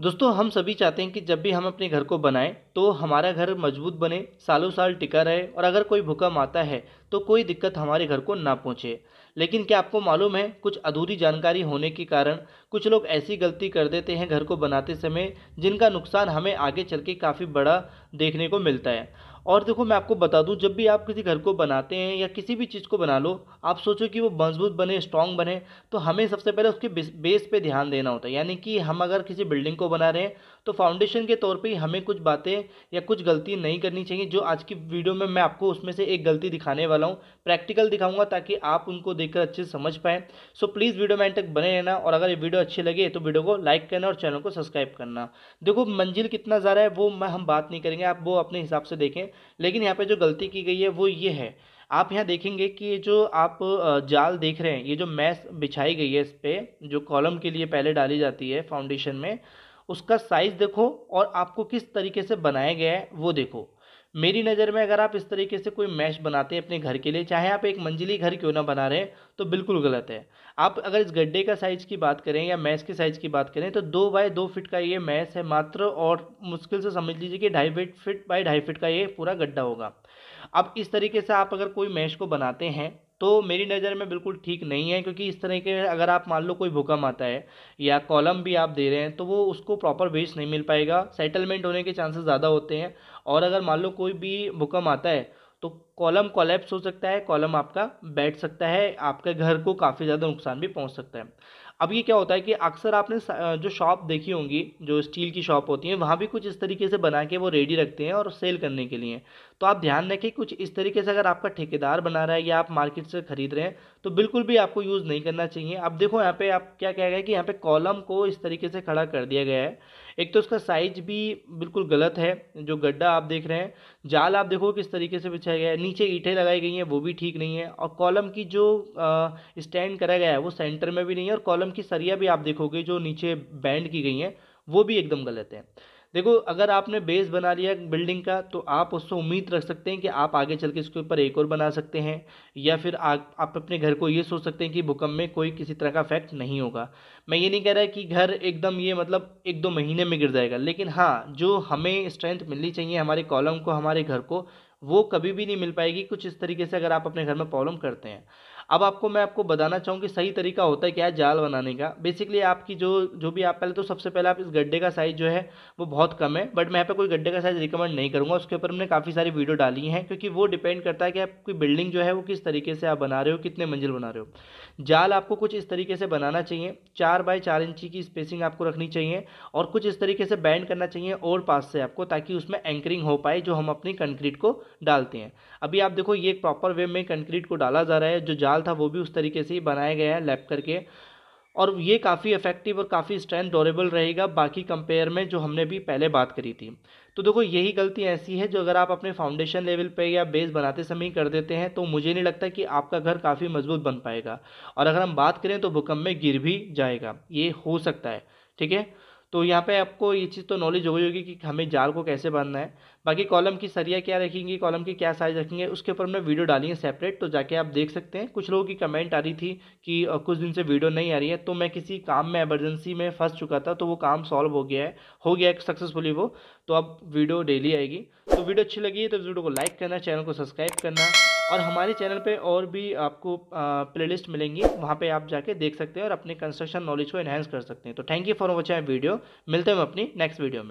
दोस्तों हम सभी चाहते हैं कि जब भी हम अपने घर को बनाएं तो हमारा घर मजबूत बने सालों साल टिका रहे और अगर कोई भूकंप आता है तो कोई दिक्कत हमारे घर को ना पहुंचे लेकिन क्या आपको मालूम है कुछ अधूरी जानकारी होने के कारण कुछ लोग ऐसी गलती कर देते हैं घर को बनाते समय जिनका नुकसान हमें आगे चल के काफ़ी बड़ा देखने को मिलता है और देखो मैं आपको बता दूं जब भी आप किसी घर को बनाते हैं या किसी भी चीज़ को बना लो आप सोचो कि वो मजबूत बने स्ट्रांग बने तो हमें सबसे पहले उसके बेस पे ध्यान देना होता है यानी कि हम अगर किसी बिल्डिंग को बना रहे हैं तो फाउंडेशन के तौर पे हमें कुछ बातें या कुछ गलती नहीं करनी चाहिए जो आज की वीडियो में मैं आपको उसमें से एक गलती दिखाने वाला हूँ प्रैक्टिकल दिखाऊंगा ताकि आप उनको देखकर अच्छे से समझ पाएँ सो प्लीज़ वीडियो में तक बने रहना और अगर ये वीडियो अच्छी लगे तो वीडियो को लाइक करना और चैनल को सब्सक्राइब करना देखो मंजिल कितना ज़्यादा है वो मैं हम बात नहीं करेंगे आप वो अपने हिसाब से देखें लेकिन यहाँ पे जो गलती की गई है वो ये है आप यहाँ देखेंगे कि ये जो आप जाल देख रहे हैं ये जो मैस बिछाई गई है इस पर जो कॉलम के लिए पहले डाली जाती है फाउंडेशन में उसका साइज़ देखो और आपको किस तरीके से बनाया गया है वो देखो मेरी नज़र में अगर आप इस तरीके से कोई मैश बनाते हैं अपने घर के लिए चाहे आप एक मंजिली घर क्यों ना बना रहे तो बिल्कुल गलत है आप अगर इस गड्ढे का साइज़ की बात करें या मैश की साइज़ की बात करें तो दो बाय दो फिट का ये मैश है मात्र और मुश्किल से समझ लीजिए कि ढाई फिट फिट बाय ढाई फिट का ये पूरा गड्ढा होगा अब इस तरीके से आप अगर कोई मैश को बनाते हैं तो मेरी नज़र में बिल्कुल ठीक नहीं है क्योंकि इस तरह के अगर आप मान लो कोई भूकंप आता है या कॉलम भी आप दे रहे हैं तो वो उसको प्रॉपर बेस नहीं मिल पाएगा सेटलमेंट होने के चांसेस ज़्यादा होते हैं और अगर मान लो कोई भी भूकंप आता है तो कॉलम कोलेप्स हो सकता है कॉलम आपका बैठ सकता है आपके घर को काफ़ी ज़्यादा नुकसान भी पहुँच सकता है अब ये क्या होता है कि अक्सर आपने जो शॉप देखी होंगी जो स्टील की शॉप होती है वहाँ भी कुछ इस तरीके से बना के वो रेडी रखते हैं और सेल करने के लिए तो आप ध्यान रखें कुछ इस तरीके से अगर आपका ठेकेदार बना रहा है या आप मार्केट से ख़रीद रहे हैं तो बिल्कुल भी आपको यूज़ नहीं करना चाहिए अब देखो यहाँ पे आप क्या कह गया कि यहाँ पे कॉलम को इस तरीके से खड़ा कर दिया गया है एक तो उसका साइज भी बिल्कुल गलत है जो गड्ढा आप देख रहे हैं जाल आप देखो किस तरीके से बिछाया गया है नीचे ईंटें लगाई गई हैं वो भी ठीक नहीं है और कॉलम की जो स्टैंड करा गया है वो सेंटर में भी नहीं है और कॉलम की सरिया भी आप देखोगे जो नीचे बैंड की गई हैं वो भी एकदम गलत है देखो अगर आपने बेस बना लिया बिल्डिंग का तो आप उससे उम्मीद रख सकते हैं कि आप आगे चल के इसके ऊपर एक और बना सकते हैं या फिर आ, आप अपने घर को ये सोच सकते हैं कि भूकंप में कोई किसी तरह का इफेक्ट नहीं होगा मैं ये नहीं कह रहा कि घर एकदम ये मतलब एक दो महीने में गिर जाएगा लेकिन हाँ जो हमें स्ट्रेंथ मिलनी चाहिए हमारे कॉलम को हमारे घर को वो कभी भी नहीं मिल पाएगी कुछ इस तरीके से अगर आप अपने घर में प्रॉब्लम करते हैं अब आपको मैं आपको बताना चाहूँगी सही तरीका होता है क्या है जाल बनाने का बेसिकली आपकी जो जो भी आप पहले तो सबसे पहले आप इस गड्ढे का साइज़ जो है वो बहुत कम है बट मैं यहाँ पे कोई गड्ढे का साइज़ रिकमेंड नहीं करूँगा उसके ऊपर हमने काफ़ी सारी वीडियो डाली हैं क्योंकि वो डिपेंड करता है कि आपकी बिल्डिंग जो है वो किस तरीके से आप बना रहे हो कितने मंजिल बना रहे हो जाल आपको कुछ इस तरीके से बनाना चाहिए चार बाय चार इंची की स्पेसिंग आपको रखनी चाहिए और कुछ इस तरीके से बैंड करना चाहिए और पास से आपको ताकि उसमें एंकरिंग हो पाए जो हम अपनी कंक्रीट को डालते हैं अभी आप देखो ये एक प्रॉपर वे में कंक्रीट को डाला जा रहा है जो जाल था वो भी उस तरीके से ही बनाया गया है लैप करके और ये काफ़ी इफेक्टिव और काफ़ी स्ट्रेंथ डोरेबल रहेगा बाकी कंपेयर में जो हमने भी पहले बात करी थी तो देखो यही गलती ऐसी है जो अगर आप अपने फाउंडेशन लेवल पे या बेस बनाते समय कर देते हैं तो मुझे नहीं लगता कि आपका घर काफ़ी मजबूत बन पाएगा और अगर हम बात करें तो भूकंप में गिर भी जाएगा ये हो सकता है ठीक है तो यहाँ पे आपको ये चीज़ तो नॉलेज हो गई होगी कि हमें जाल को कैसे बांधना है बाकी कॉलम की सरिया क्या रखेंगी कॉलम की क्या साइज़ रखेंगे उसके ऊपर हमने वीडियो डाली है सेपरेट तो जाके आप देख सकते हैं कुछ लोगों की कमेंट आ रही थी कि कुछ दिन से वीडियो नहीं आ रही है तो मैं किसी काम में एमरजेंसी में फंस चुका था तो वो काम सॉल्व हो गया है हो गया है सक्सेसफुली वो तो अब वीडियो डेली आएगी तो वीडियो अच्छी लगी है तो वीडियो को लाइक करना चैनल को सब्सक्राइब करना और हमारे चैनल पे और भी आपको प्लेलिस्ट मिलेंगी वहाँ पे आप जाके देख सकते हैं और अपने कंस्ट्रक्शन नॉलेज को एनहेंस कर सकते हैं तो thank you for watching video मिलते हैं हम अपनी नेक्स्ट वीडियो में